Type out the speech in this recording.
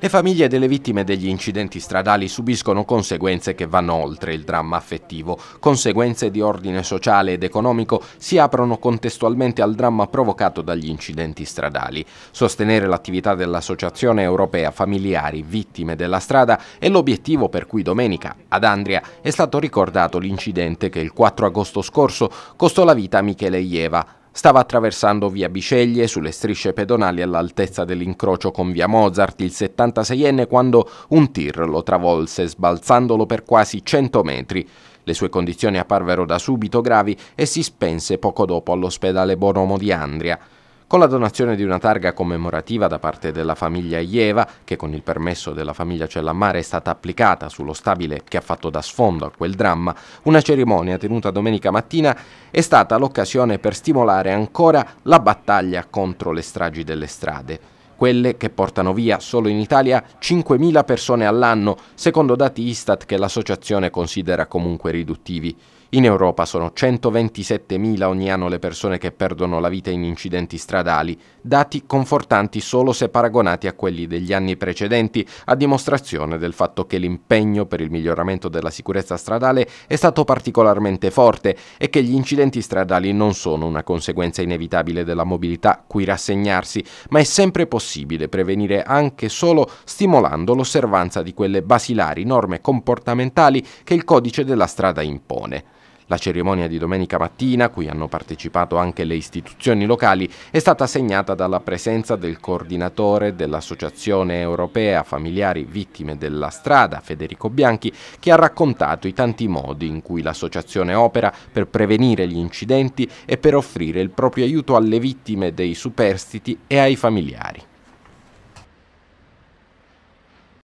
Le famiglie delle vittime degli incidenti stradali subiscono conseguenze che vanno oltre il dramma affettivo. Conseguenze di ordine sociale ed economico si aprono contestualmente al dramma provocato dagli incidenti stradali. Sostenere l'attività dell'Associazione Europea Familiari Vittime della Strada è l'obiettivo per cui domenica, ad Andria, è stato ricordato l'incidente che il 4 agosto scorso costò la vita a Michele Ieva, Stava attraversando via Biceglie sulle strisce pedonali all'altezza dell'incrocio con via Mozart il 76enne quando un tir lo travolse sbalzandolo per quasi 100 metri. Le sue condizioni apparvero da subito gravi e si spense poco dopo all'ospedale Bonomo di Andria. Con la donazione di una targa commemorativa da parte della famiglia Ieva, che con il permesso della famiglia Cellammare è stata applicata sullo stabile che ha fatto da sfondo a quel dramma, una cerimonia tenuta domenica mattina è stata l'occasione per stimolare ancora la battaglia contro le stragi delle strade quelle che portano via solo in Italia 5.000 persone all'anno, secondo dati Istat che l'associazione considera comunque riduttivi. In Europa sono 127.000 ogni anno le persone che perdono la vita in incidenti stradali, dati confortanti solo se paragonati a quelli degli anni precedenti, a dimostrazione del fatto che l'impegno per il miglioramento della sicurezza stradale è stato particolarmente forte e che gli incidenti stradali non sono una conseguenza inevitabile della mobilità cui rassegnarsi, ma è sempre possibile possibile prevenire anche solo stimolando l'osservanza di quelle basilari norme comportamentali che il codice della strada impone. La cerimonia di domenica mattina, cui hanno partecipato anche le istituzioni locali, è stata segnata dalla presenza del coordinatore dell'Associazione Europea Familiari Vittime della Strada, Federico Bianchi, che ha raccontato i tanti modi in cui l'associazione opera per prevenire gli incidenti e per offrire il proprio aiuto alle vittime dei superstiti e ai familiari.